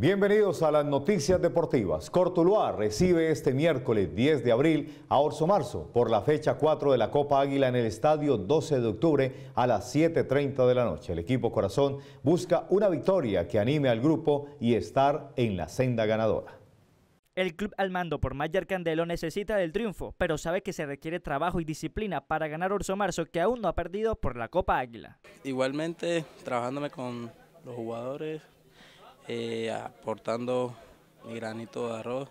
Bienvenidos a las noticias deportivas. Cortuluá recibe este miércoles 10 de abril a Orso Marzo por la fecha 4 de la Copa Águila en el estadio 12 de octubre a las 7.30 de la noche. El equipo Corazón busca una victoria que anime al grupo y estar en la senda ganadora. El club al mando por Mayer Candelo necesita del triunfo, pero sabe que se requiere trabajo y disciplina para ganar Orso Marzo, que aún no ha perdido por la Copa Águila. Igualmente, trabajándome con los jugadores, eh, aportando mi granito de arroz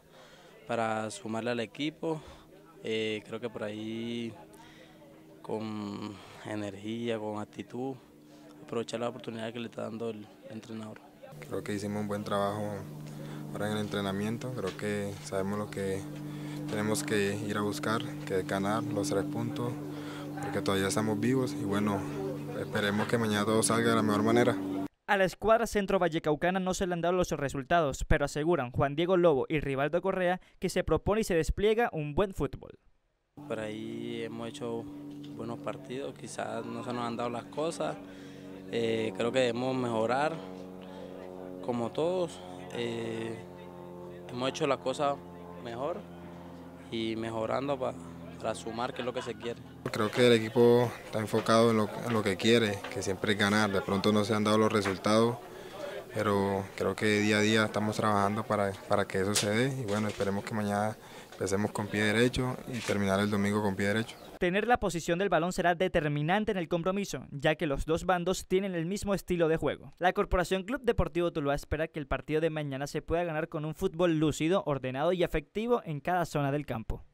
para sumarle al equipo. Eh, creo que por ahí con energía, con actitud, aprovechar la oportunidad que le está dando el entrenador. Creo que hicimos un buen trabajo ahora en el entrenamiento, creo que sabemos lo que tenemos que ir a buscar, que ganar los tres puntos, porque todavía estamos vivos y bueno, esperemos que mañana todo salga de la mejor manera. A la escuadra centro vallecaucana no se le han dado los resultados, pero aseguran Juan Diego Lobo y Rivaldo Correa que se propone y se despliega un buen fútbol. Por ahí hemos hecho buenos partidos, quizás no se nos han dado las cosas, eh, creo que debemos mejorar como todos, eh, hemos hecho las cosas mejor y mejorando para tras sumar, que es lo que se quiere. Creo que el equipo está enfocado en lo, que quiere, que siempre es ganar. De pronto no se han dado los resultados, pero creo que día a día estamos trabajando para, para que eso se dé. Y bueno, esperemos que mañana empecemos con pie derecho y terminar el domingo con pie derecho. Tener la posición del balón será determinante en el compromiso, ya que los dos bandos tienen el mismo estilo de juego. La Corporación Club Deportivo Tuluá espera que el partido de mañana se pueda ganar con un fútbol lúcido, ordenado y efectivo en cada zona del campo.